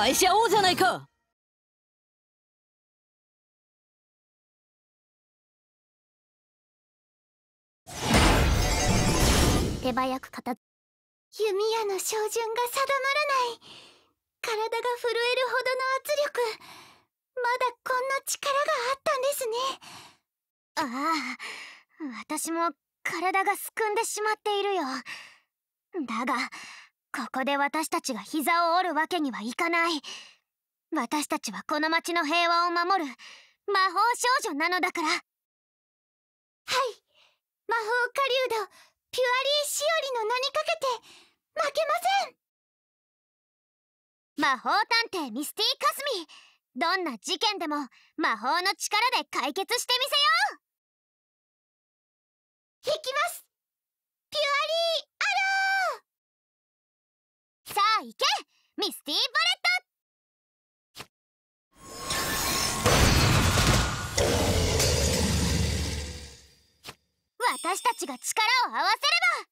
愛し合おうじゃないか手早く片弓矢の照準が定まらない体が震えるほどの圧力まだこんな力があったんですねああ私も体がすくんでしまっているよだがここで私たちが膝を折るわけにはいかない私たちはこの町の平和を守る魔法少女なのだからはい魔法狩人ピュアリーしおりの名にかけて負けません魔法探偵ミスティーカスミどんな事件でも魔法の力で解決してみせよういきますゃあ行けミスティーバレットたちが力を合わせれば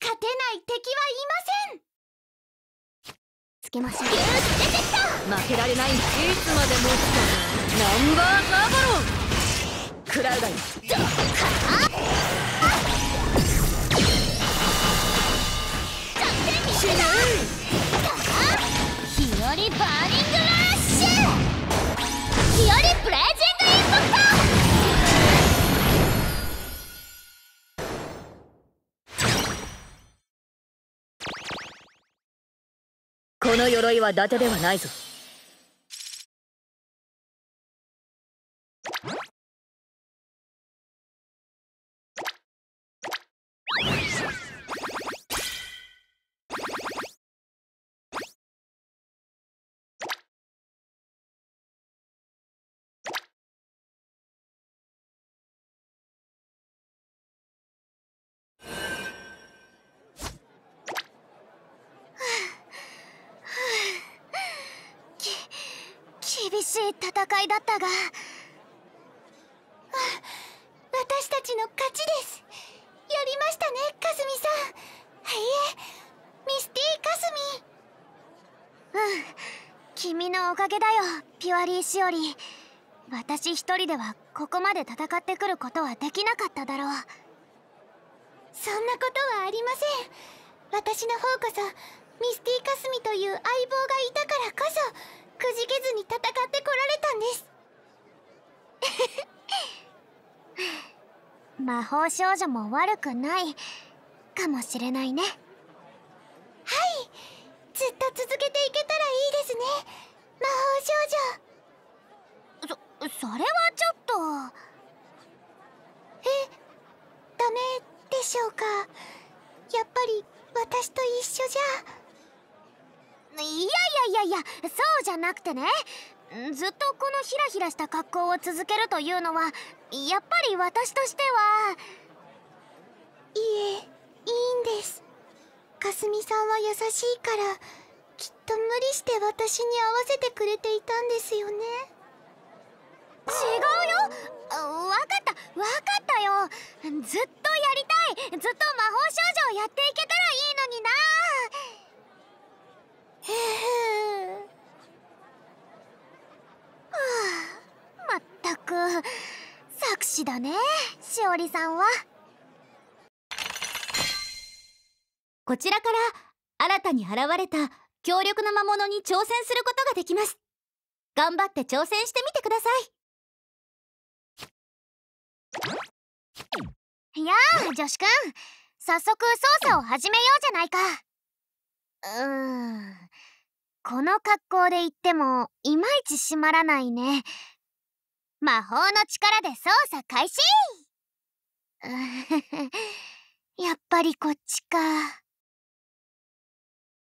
勝てない敵はいませんつけましょう負けられないいつまでもナンバーサーバロンクラウダに死ぬ日和バーニングラッシュ日和ブレージングインパクトこの鎧は伊達ではないぞしい戦いだったが私たちの勝ちですやりましたねかすみさんはいえミスティかすみうん君のおかげだよピュアリーしおり私一人ではここまで戦ってくることはできなかっただろうそんなことはありません私の方こそミスティかすみという相棒がいたからこそくじけずに戦ってこられたんです 魔法少女も悪くないかもしれないねはいずっと続けていけたらいいですね魔法少女そそれはちょっとえダメでしょうかやっぱり私と一緒じゃいやいやそうじゃなくてねずっとこのヒラヒラした格好を続けるというのはやっぱり私としてはいえいいんですかすみさんは優しいからきっと無理して私に合わせてくれていたんですよね違うよわかったわかったよずっとやりたいずっと魔法少女をやっていけたらいいのになふえく作詞だねしおりさんはこちらから新たに現れた強力な魔物に挑戦することができます頑張って挑戦してみてくださいやあ女子くん早速捜査を始めようじゃないかうーんこの格好で行ってもいまいち閉まらないね魔法の力で操作開始やっぱりこっちか。